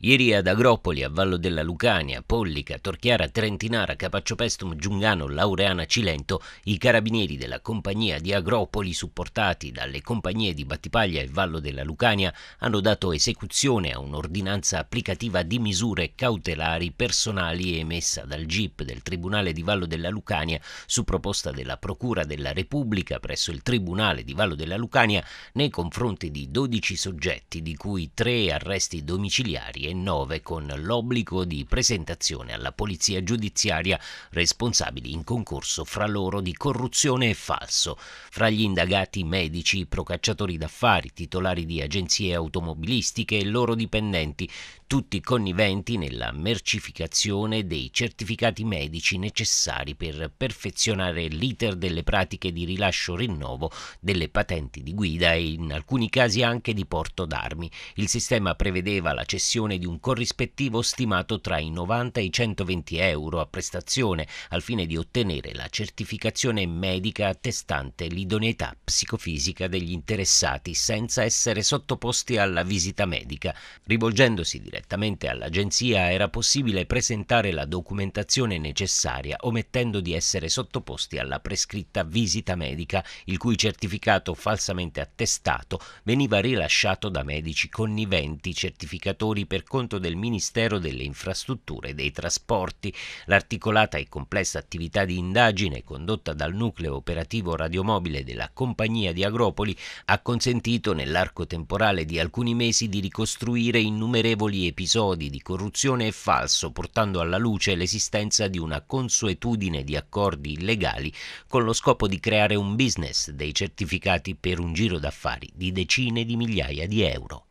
Ieri ad Agropoli, a Vallo della Lucania, Pollica, Torchiara, Trentinara, Capaccio Pestum, Giungano, Laureana, Cilento, i carabinieri della compagnia di Agropoli, supportati dalle compagnie di Battipaglia e Vallo della Lucania, hanno dato esecuzione a un'ordinanza applicativa di misure cautelari personali emessa dal GIP del Tribunale di Vallo della Lucania su proposta della Procura della Repubblica presso il Tribunale di Vallo della Lucania nei confronti di 12 soggetti, di cui 3 arresti domiciliari 2009 con l'obbligo di presentazione alla polizia giudiziaria responsabili in concorso fra loro di corruzione e falso. Fra gli indagati medici, procacciatori d'affari, titolari di agenzie automobilistiche e loro dipendenti tutti conniventi nella mercificazione dei certificati medici necessari per perfezionare l'iter delle pratiche di rilascio rinnovo delle patenti di guida e in alcuni casi anche di porto d'armi. Il sistema prevedeva la cessione di un corrispettivo stimato tra i 90 e i 120 euro a prestazione al fine di ottenere la certificazione medica attestante l'idoneità psicofisica degli interessati senza essere sottoposti alla visita medica, rivolgendosi direttamente direttamente all'agenzia era possibile presentare la documentazione necessaria omettendo di essere sottoposti alla prescritta visita medica, il cui certificato falsamente attestato veniva rilasciato da medici conniventi certificatori per conto del Ministero delle Infrastrutture e dei Trasporti. L'articolata e complessa attività di indagine condotta dal nucleo operativo radiomobile della compagnia di Agropoli ha consentito nell'arco temporale di alcuni mesi di ricostruire innumerevoli episodi di corruzione e falso, portando alla luce l'esistenza di una consuetudine di accordi illegali con lo scopo di creare un business dei certificati per un giro d'affari di decine di migliaia di euro.